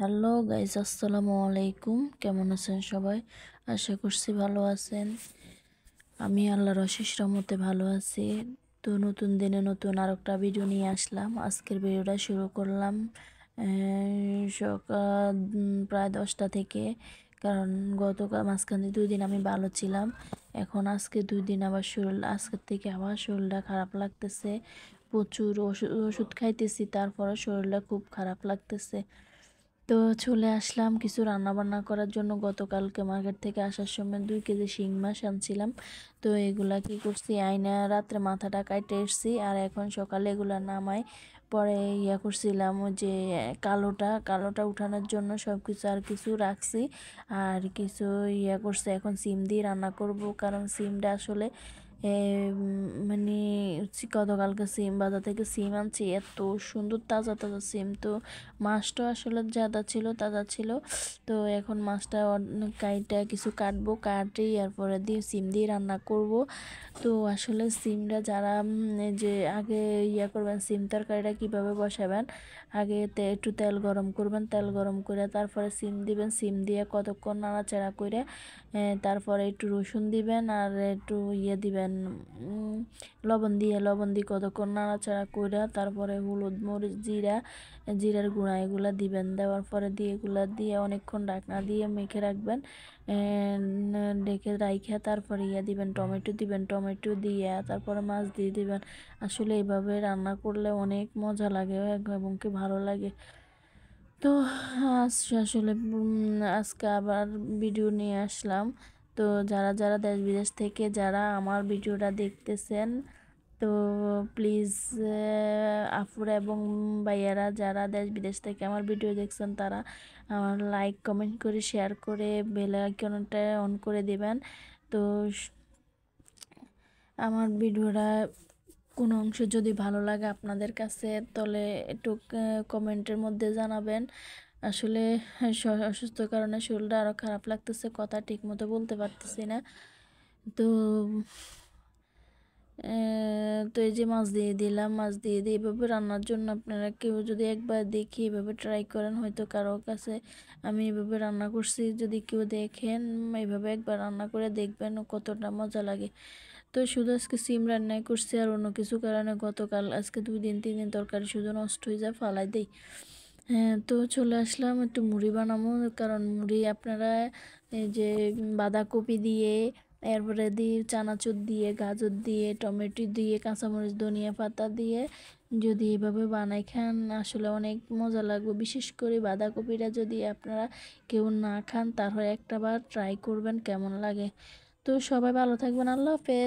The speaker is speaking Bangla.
হ্যালো গাইজ আসসালামু আলাইকুম কেমন আছেন সবাই আশা করছি ভালো আছেন আমি আল্লাহর অশেষ রহমতে ভালো আছি তো নতুন দিনে নতুন আর একটা ভিডিও নিয়ে আসলাম আজকের ভিডিওটা শুরু করলাম সকাল প্রায় দশটা থেকে কারণ গতকাল মাঝখানে দুই দিন আমি ভালো ছিলাম এখন আজকে দুই দিন আবার শরীর আজকের থেকে আবার শরীরটা খারাপ লাগতেছে প্রচুর ওষুধ ওষুধ খাইতেছি তারপরে শরীরটা খুব খারাপ লাগতেছে তো চলে আসলাম কিছু রান্নাবান্না করার জন্য গতকালকে মার্কেট থেকে আসার সময় দুই কেজি শিং মাছ আনছিলাম তো এগুলা কি করছি আয়না রাত্রে মাথা টাকায় টেরছি আর এখন সকালে এগুলা নামাই পরে ইয়া করছিলাম যে কালোটা কালোটা উঠানোর জন্য সব কিছু আর কিছু রাখছি আর কিছু ইয়া করছি এখন সিম দিয়ে রান্না করব কারণ সিমটা আসলে মানে গতকালকে সিম বাজার থেকে সিম আনছি এত সুন্দর তাজা তাজা সিম তো মাছটা আসলে যা ছিল তাজা ছিল তো এখন মাছটা কাইটা কিছু কাটবো কাটি এরপরে দিয়ে সিম দিয়ে রান্না করব তো আসলে সিমটা যারা যে আগে ইয়া করবেন সিম তরকারিটা কীভাবে বসাবেন আগে তে একটু তেল গরম করবেন তেল গরম করে তারপরে সিম দিবেন সিম দিয়ে কতক্ষণ নাড়াচাড়া করে তারপরে একটু রসুন দিবেন আর একটু ইয়ে দিবেন লবণ দিয়ে লবণ দিয়ে কতক্ষণ নাড়াচাড়া করে তারপরে হলুদ মরিচ জিরা জিরার গুঁড়া এগুলো দিবেন দেওয়ার পরে দিয়ে এগুলো দিয়ে অনেকক্ষণ ডাকনা দিয়ে মেখে রাখবেন ডেকে রাইখা তারপরে ইয়ে দিবেন টমেটো দিবেন টমেটো দিয়ে তারপরে মাছ দিয়ে দিবেন আসলে এইভাবে রান্না করলে অনেক মজা লাগে এবং কি ভালো লাগে তো আজ আসলে আজকে আবার ভিডিও নিয়ে আসলাম তো যারা যারা দেশ বিদেশ থেকে যারা আমার ভিডিওটা দেখতেছেন তো প্লিজ আফুর এবং ভাইয়ারা যারা দেশ বিদেশ থেকে আমার ভিডিও দেখছেন তারা আমার লাইক কমেন্ট করে শেয়ার করে বেল আইকনটা অন করে দেবেন তো আমার ভিডিওটা কোনো অংশ যদি ভালো লাগে আপনাদের কাছে তাহলে একটু কমেন্টের মধ্যে জানাবেন আসলে হ্যাঁ, অসুস্থ কারণে শরীরটা আরও খারাপ লাগতেছে কথা ঠিক মতো বলতে পারতেছি না তো তো এই যে মাছ দিয়ে দিলাম মাছ দিয়ে দিয়ে এভাবে রান্নার জন্য আপনারা কেউ যদি একবার দেখি এভাবে ট্রাই করেন হয়তো কারো কাছে আমি এভাবে রান্না করছি যদি কেউ দেখেন এভাবে একবার রান্না করে দেখবেন কতটা মজা লাগে তো শুধু আজকে সিম রান্নাই করছি আর অন্য কিছু কারণে গতকাল আজকে দুই দিন তিন দিন তরকারি শুধু নষ্ট হয়ে যায় ফালাই দেই হ্যাঁ, তো চলে আসলাম একটু মুড়ি বানাবো কারণ মুড়ি আপনারা এই যে বাঁধাকপি দিয়ে এরপরে দিয়ে চানাচুর দিয়ে গাজর দিয়ে টমেটো দিয়ে কাঁচামরিচ ধনিয়া পাতা দিয়ে যদি এভাবে বানাই খান আসলে অনেক মজা লাগবে বিশেষ করে বাঁধাকপিটা যদি আপনারা কেউ না খান তাহলে একটা বার ট্রাই করবেন কেমন লাগে তো সবাই ভালো থাকবেন আল্লাহ হাফেজ